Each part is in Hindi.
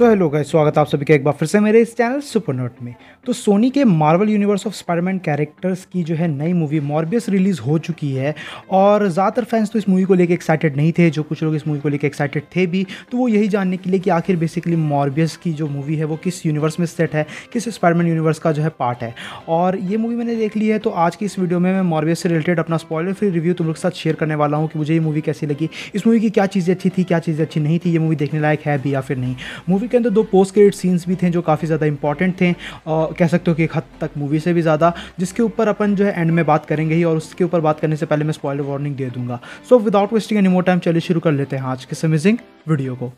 सो हेलो गाइस स्वागत आप सभी का एक बार फिर से मेरे इस चैनल सुपर नोट में तो सोनी के Marvel universe of Spiderman characters की जो है नई मूवी मॉर्बियस रिलीज़ हो चुकी है और ज़्यादातर फैंस तो इस मूवी को लेकर एक्साइटेड नहीं थे जो कुछ लोग इस मूवी को लेकर एक्साइटेड थे भी तो वो यही जानने के लिए कि आखिर बेसिकली मॉर्बियस की जो मूवी है वो किस यूनिवर्स में सेट है किस स्पाइडरमैन यूनिवर्स का जो है पार्ट है और ये मूवी मैंने देख ली है तो आज की इस वीडियो में मैं मॉर्बियस से रिलेटेड अपना स्पॉयलर फ्री रिव्यू तुम लोग के साथ शेयर करने वाला हूँ कि मुझे ये मूवी कैसी लगी इस मूवी की क्या चीज़ें अच्छी थी क्या चीज़ें अच्छी नहीं थी ये मूवी देखने लायक है भी या फिर नहीं मूवी के अंदर दो पोस्ट क्रेडिट सीन्स भी थे जो काफ़ी ज़्यादा इंपॉर्टेंट थे और कह सकते हो कि एक हद तक मूवी से भी ज़्यादा जिसके ऊपर अपन जो है एंड में बात करेंगे ही और उसके ऊपर बात करने से पहले मैं स्पॉइलर वार्निंग दे दूंगा so without wasting any more time चलिए शुरू कर लेते हैं आज के अमेजिंग वीडियो को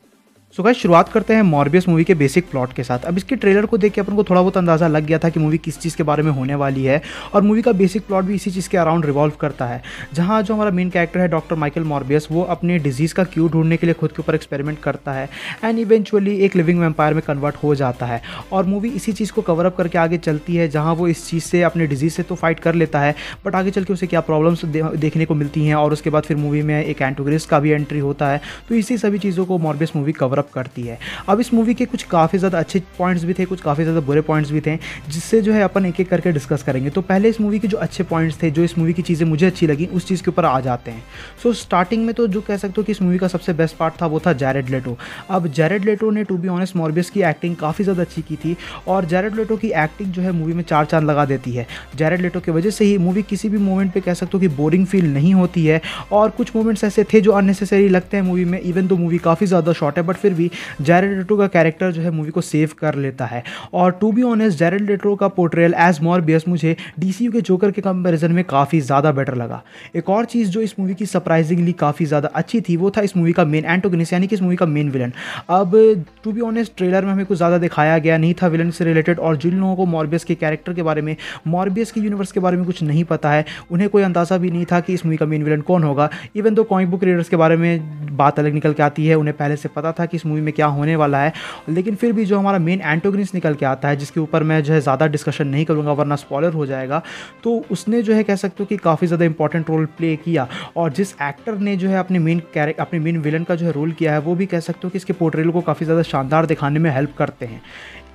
सो गाइस शुरुआत करते हैं मॉर्बियस मूवी के बेसिक प्लॉट के साथ अब इसके ट्रेलर को देख के अपन को थोड़ा बहुत अंदाज़ा लग गया था कि मूवी किस चीज़ के बारे में होने वाली है और मूवी का बेसिक प्लॉट भी इसी चीज़ के अराउंड रिवॉल्व करता है जहाँ जो हमारा मेन कैरेक्टर है डॉक्टर माइकल मॉर्बियस वो अपने डिजीज़ का क्यू ढूंढने के लिए खुद के ऊपर एक्सपेरिमेंट करता है एंड इवेंचुअली एक लिविंग वेम्पायर में कन्वर्ट हो जाता है और मूवी इसी चीज़ को कवर अप करके आगे चलती है जहाँ वो इस चीज़ से अपने डिजीज़ से तो फाइट कर लेता है बट आगे चल के उसे क्या प्रॉब्लम्स देखने को मिलती हैं और उसके बाद फिर मूवी में एक एंटोग्रिस्ट का भी एंट्री होता है तो इसी सभी चीज़ों को मॉर्बियस मूवी कवरअप डेवलप करती है अब इस मूवी के कुछ काफ़ी ज़्यादा अच्छे पॉइंट्स भी थे कुछ काफ़ी ज़्यादा बुरे पॉइंट्स भी थे जिससे जो है अपन एक एक करके डिस्कस करेंगे तो पहले इस मूवी के जो अच्छे पॉइंट्स थे जो इस मूवी की चीज़ें मुझे अच्छी लगी उस चीज़ के ऊपर आ जाते हैं सो so, स्टार्टिंग में तो जो कह सकते हो कि इस मूवी का सबसे बेस्ट पार्ट था वो था जैरेड लेटो अब जैरेड लेटो ने टू बी ऑनेस्ट मॉर्बियस की एक्टिंग काफ़ी ज़्यादा अच्छी की थी और जैरेड लेटो की एक्टिंग जो है मूवी में चार चांद लगा देती है जैरेड लेटो की वजह से ही मूवी किसी भी मोमेंट पर कह सकते हो कि बोरिंग फील नहीं होती है और कुछ मोमेंट्स ऐसे थे जो अननेसेसरी लगते हैं मूवी में इवन तो मूवी काफ़ी ज़्यादा शॉर्ट है बट फिर फिर भी जैरल लेटो का कैरेक्टर जो है मूवी को सेव कर लेता है और to be honest Jared Leto का पोर्ट्रेल एज मॉरबियस मुझे डी के जोकर के कंपेरिजन में काफ़ी ज़्यादा बेटर लगा एक और चीज़ जो इस मूवी की सरप्राइजिंगली काफ़ी ज़्यादा अच्छी थी वो था इस मूवी का मेन एंटोगनिस यानी कि इस मूवी का मेन विलन अब टू बी ऑनेस्ट ट्रेलर में हमें कुछ ज़्यादा दिखाया गया नहीं था विलन से रिलेटेड और जिन लोगों को मॉरबियस के कैरेक्टर के बारे में मॉरबियस के यूनिवर्स के बारे में कुछ नहीं पता है उन्हें कोई अंदाज़ा भी नहीं था कि इस मूवी का मेन विलन कौन होगा even though comic book readers के बारे में बात अलग निकल के आती है उन्हें पहले से पता था कि इस मूवी में क्या होने वाला है लेकिन फिर भी जो हमारा मेन एंटोगनिस निकल के आता है जिसके ऊपर मैं जो है ज़्यादा डिस्कशन नहीं करूँगा वरना स्पॉलर हो जाएगा तो उसने जो है कह सकते हो कि काफ़ी ज़्यादा इंपॉर्टेंट रोल प्ले किया और जिस एक्टर ने जो है अपने मेन कैरेक्टर अपने मेन विलन का जो है रोल किया है वो भी कह सकते हो कि इसके पोर्ट्रेल को काफ़ी ज़्यादा शानदार दिखाने में हेल्प करते हैं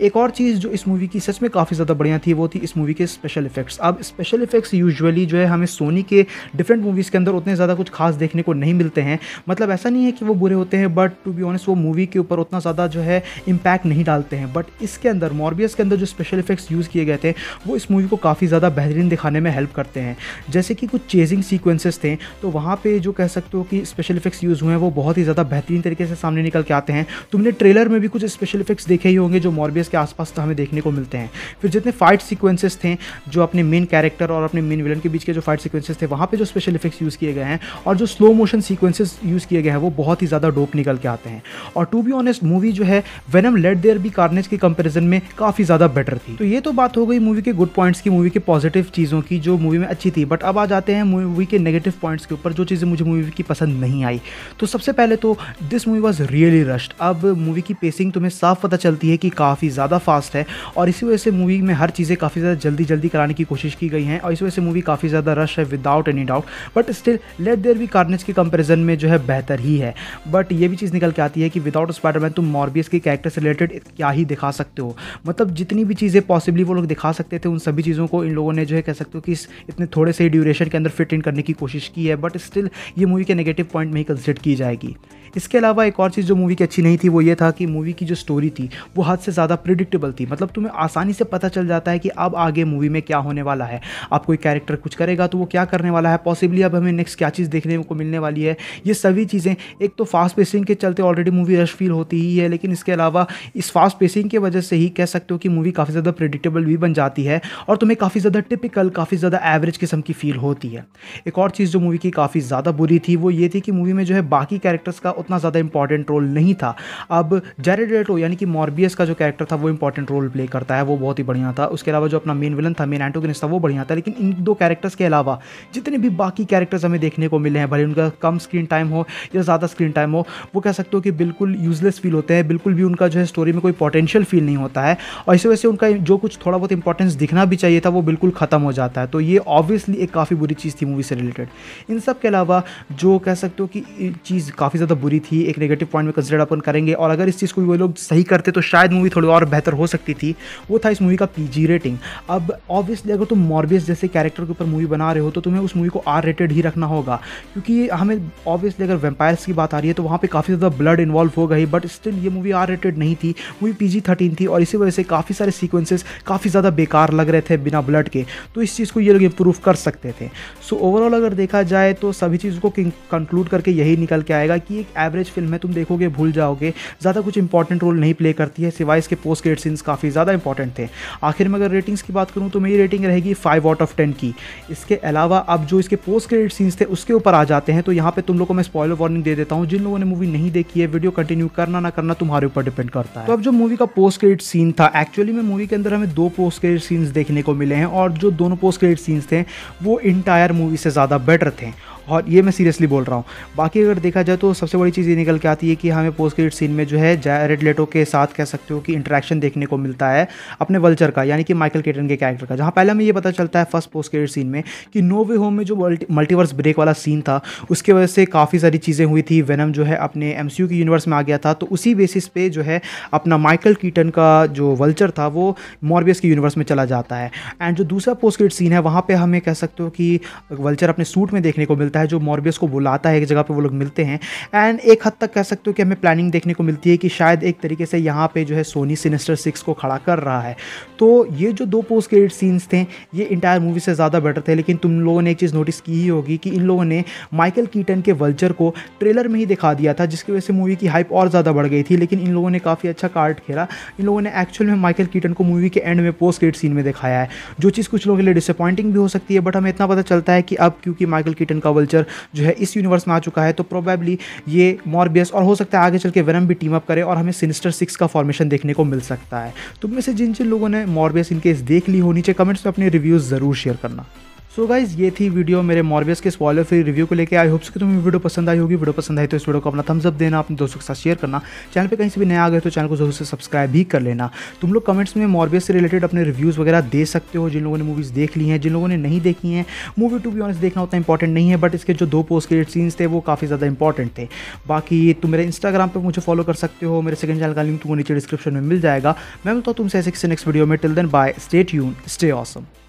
एक और चीज़ जो इस मूवी की सच में काफ़ी ज़्यादा बढ़िया थी वो थी इस मूवी के स्पेशल इफेक्ट्स अब स्पेशल इफेक्ट्स यूजुअली जो है हमें सोनी के डिफरेंट मूवीज़ के अंदर उतने ज़्यादा कुछ खास देखने को नहीं मिलते हैं मतलब ऐसा नहीं है कि वो बुरे होते हैं बट टू बी ऑनेस्ट वो मूवी के ऊपर उतना ज़्यादा जो है इम्पैक्ट नहीं डालते हैं बट इसके अंदर मॉर्बियस के अंदर जो स्पेशल इफेक्ट्स यूज़ किए गए थे वो इस मूवी को काफ़ी ज़्यादा बेहतरीन दिखाने में हेल्प करते हैं जैसे कि कुछ चेजिंग सीक्वेंसेस थे तो वहाँ पर जो कह सकते हो कि स्पेशल इफेक्ट्स यूज़ हुए हैं वो बहुत ही ज़्यादा बेहतरीन तरीके से सामने निकल के आते हैं तुमने ट्रेलर में भी कुछ स्पेशल इफेक्ट्स देखे ही होंगे जो मॉर्बियस के आसपास तो हमें देखने को मिलते हैं फिर जितने फाइट सीक्वेंसेस थे जो अपने मेन कैरेक्टर और अपने मेन विलन के बीच के जो फाइट सीक्वेंसेस थे वहाँ पे जो स्पेशल इफेक्ट्स यूज़ किए गए हैं और जो स्लो मोशन सीक्वेंसेस यूज़ किए गए हैं वो बहुत ही ज़्यादा डोप निकल के आते हैं और टू बी ऑनेस्ट मूवी जो है Venom let there be Carnage के कंपेरिजन में काफ़ी ज़्यादा बेटर थी तो ये तो बात हो गई मूवी के गुड पॉइंट्स की मूवी के पॉजिटिव चीज़ों की जो मूवी में अच्छी थी बट अब आ जाते हैं मूवी के नेगेटिव पॉइंट्स के ऊपर जो चीज़ें मुझे मूवी की पसंद नहीं आई तो सबसे पहले तो this movie was really rushed अब मूवी की पेसिंग तुम्हें साफ पता चलती है कि काफ़ी ज़्यादा फास्ट है और इसी वजह से मूवी में हर चीज़ें काफ़ी ज़्यादा जल्दी जल्दी कराने की कोशिश की गई हैं और इस वजह से मूवी काफ़ी ज़्यादा रश है without any doubt but still let there be Carnage के कंपेरिजन में जो है बेहतर ही है बट ये भी चीज़ निकल के आती है कि विदाउट स्पाइडरमैन तुम मॉर्बियस के कैरेक्टर से रिलेटेड क्या ही दिखा सकते हो मतलब जितनी भी चीज़ें पॉसिबली वो लोग दिखा सकते थे उन सभी चीज़ों को इन लोगों ने जो है कह सकते हो कि इतने थोड़े से ड्यूरेशन के अंदर फिट इन करने की कोशिश की है बट स्टिल ये मूवी के नेगेटिव पॉइंट में ही कंसिडर की जाएगी इसके अलावा एक और चीज़ जो मूवी की अच्छी नहीं थी वो ये था कि मूवी की जो स्टोरी थी वो हद से ज़्यादा प्रिडिक्टेबल थी मतलब तुम्हें आसानी से पता चल जाता है कि अब आगे मूवी में क्या होने वाला है अब कोई कैरेक्टर कुछ करेगा तो वो क्या करने वाला है पॉसिबली अब हमें नेक्स्ट क्या चीज़ देखने को मिलने वाली है ये सभी चीज़ें एक तो फास्ट पेसिंग के चलते ऑलरेडी मूवी रश फील होती ही है लेकिन इसके अलावा इस फास्ट पेसिंग की वजह से ही कह सकते हो कि मूवी काफ़ी ज़्यादा प्रिडिक्टेबल भी बन जाती है और तुम्हें काफ़ी ज़्यादा टिपिकल काफ़ी ज़्यादा एवरेज किस्म की फील होती है एक और चीज़ जो मूवी की काफ़ी ज़्यादा बुरी थी वो ये थी कि मूवी में जो है बाकी कैरेक्टर्स का उतना ज़्यादा इंपॉर्टेंट रोल नहीं था अब जेरेडेटो यानी कि मॉर्बियस का जो कैरेक्टर था वो इंपॉर्टेंट रोल प्ले करता है वो बहुत ही बढ़िया था उसके अलावा जो अपना मेन विलन था मेन एंटोगनिस्ट था वो बढ़िया था लेकिन इन दो कैरेक्टर्स के अलावा जितने भी बाकी कैरेक्टर्स हमें देखने को मिले हैं भले उनका कम स्क्रीन टाइम हो या ज़्यादा स्क्रीन टाइम हो वो कह सकते हो कि बिल्कुल यूजलेस फील होते हैं बिल्कुल भी उनका जो है स्टोरी में कोई पोटेंशियल फील नहीं होता है और इस वजह से उनका जो कुछ थोड़ा बहुत इंपॉर्टेंस दिखना भी चाहिए था वो बिल्कुल ख़त्म हो जाता है तो ये ऑब्वियसली एक काफ़ी बुरी चीज़ थी मूवी से रिलेटेड इन सब के अलावा जो कह सकते हो कि चीज़ काफ़ी ज़्यादा बुरी थी एक नेगेटिव पॉइंट में कंसिडर अपन करेंगे और अगर इस चीज़ को वो लोग सही करते तो शायद मूवी थोड़ी और बेहतर हो सकती थी वो था इस मूवी का पीजी रेटिंग अब ऑब्वियसली अगर तुम मॉर्बियस जैसे कैरेक्टर के ऊपर मूवी बना रहे हो तो तुम्हें उस मूवी को आर रेटेड ही रखना होगा क्योंकि हमें ऑब्वियसली अगर वेम्पायर्स की बात आ रही है तो वहाँ पर काफ़ी ज़्यादा ब्लड इन्वॉल्व हो गई बट स्टिल ये मूवी आर रेटेड नहीं थी मूवी पी जी थर्टीन थी और इसी वजह से काफ़ी सारे सीक्वेंसेस काफ़ी ज़्यादा बेकार लग रहे थे बिना ब्लड के तो इस चीज़ को ये लोग इम्प्रूव कर सकते थे सो so, ओवरऑल अगर देखा जाए तो सभी चीज़ को कंक्लूड करके यही निकल के आएगा कि एक एवरेज फिल्म है तुम देखोगे भूल जाओगे ज़्यादा कुछ इंपॉर्टेंट रोल नहीं प्ले करती है सिवाय इसके पोस्ट ग्रेड सीन्स काफ़ी ज़्यादा इंपॉर्टेंट थे आखिर में अगर रेटिंग्स की बात करूँ तो मेरी रेटिंग रहेगी फाइव आउट ऑफ टेन की इसके अलावा अब जो इसके पोस्ट ग्रेड सीन्स थे उसके ऊपर आ जाते हैं तो यहाँ पर तुम लोग को मैं स्पॉयलर वार्निंग दे देता हूँ जिन लोगों ने मूवी नहीं देखी है वीडियो कंटिन्यू करना ना करना तुम्हारे ऊपर डिपेंड करता है तो अब जो मूवी का पोस्ट ग्रेड सीन था एक्चुअली में मूवी के अंदर हमें दो पोस्ट ग्रेड सीन्स देखने को मिले हैं और जो दोनों पोस्ट ग्रेड सीन्स थे वो इंटायर मूवी से ज़्यादा बेटर थे और ये मैं सीरियसली बोल रहा हूँ बाकी अगर देखा जाए तो सबसे बड़ी चीज़ ये निकल के आती है कि हमें पोस्ट क्रेडिट सीन में जो है जैरेड लेटो के साथ कह सकते हो कि इंट्रैक्शन देखने को मिलता है अपने वल्चर का यानी कि माइकल केटन के कैरेक्टर का जहाँ पहले हमें ये पता चलता है फर्स्ट पोस्ट क्रेडिट सीन में कि नो वे होम में जो मल्टीवर्स ब्रेक वाला सीन था उसके वजह से काफ़ी सारी चीज़ें हुई थी वेनम जो है अपने एम के यूनिवर्स में आ गया था तो उसी बेसिस पे जो है अपना माइकल कीटन का जो वल्चर था वो मॉर्बियस के यूनिवर्स में चला जाता है एंड जो दूसरा पोस्ट क्रेडिट सीन है वहाँ पर हमें कह सकते हो कि वल्चर अपने सूट में देखने को मिलता है बनता है जो मॉर्बियस को बुलाता है एक जगह पर वो लोग मिलते हैं एंड एक हद तक कह सकते हो कि हमें प्लानिंग देखने को मिलती है कि शायद एक तरीके से यहाँ पर जो है सोनी सिनेस्टर सिक्स को खड़ा कर रहा है तो ये जो दो पोस्ट क्रेडिट सीन्स थे ये इंटायर मूवी से ज़्यादा बेटर थे लेकिन तुम लोगों ने एक चीज़ नोटिस की ही होगी कि इन लोगों ने माइकल कीटन के वल्चर को ट्रेलर में ही दिखा दिया था जिसकी वजह से मूवी की हाइप और ज़्यादा बढ़ गई थी लेकिन इन लोगों ने काफ़ी अच्छा कार्ड खेला इन लोगों ने एक्चुअल में माइकल कीटन को मूवी के एंड में पोस्ट क्रेडिट सीन में दिखाया है जो चीज़ कुछ लोगों के लिए डिसअपॉइंटिंग भी हो सकती है बट हमें इतना पता चलता है कि अब क्योंकि माइकल कीटन का वल्चर जो है इस यूनिवर्स में आ चुका है तो प्रोबेबली ये मॉरबियस और हो सकता है आगे चल के वेनम भी टीम अप करे और हमें सिनिस्टर सिक्स का फॉर्मेशन देखने को मिल सकता है तुम तो में से जिन जिन लोगों ने मॉरबियस इनकेस देख ली होनी चाहिए कमेंट्स में अपने रिव्यूज़ ज़रूर शेयर करना सो so गाइज ये थी वीडियो मेरे मॉर्बियस के स्पॉलर फ्री रिव्यू को लेकर आई होप्स कि तुम्हें वीडियो पसंद आई होगी वीडियो पसंद आई तो इस वीडियो को अपना थम्सअप देना अपने दोस्तों के साथ शेयर करना चैनल पे कहीं से भी नया आ गए तो चैनल को जरूर से सब्सक्राइब भी कर लेना तुम लोग कमेंट्स में मॉर्बियस से रिलेटेड अपने रिव्यूज़ वगैरह दे सकते हो जिन लोगों ने मूवीज़ देख ली हैं जिन लोगों ने नहीं देखी हैं मूवी टू भी ऑनस्ट देखना उतना इंपॉर्टेंट नहीं है बट इसके जो दो पोस्ट क्रिएट सीन्स थे वो काफ़ी ज़्यादा इंपॉर्टेंट थे बाकी तुम मेरे इंस्टाग्राम पर मुझे फॉलो कर सकते हो मेरे सेकंड चैनल का लिंक तुमको नीचे डिस्क्रिप्शन में मिल जाएगा मैं बोलता हूँ तुमसे ऐसे किसी नेक्स्ट वीडियो में till then bye stay tuned stay awesome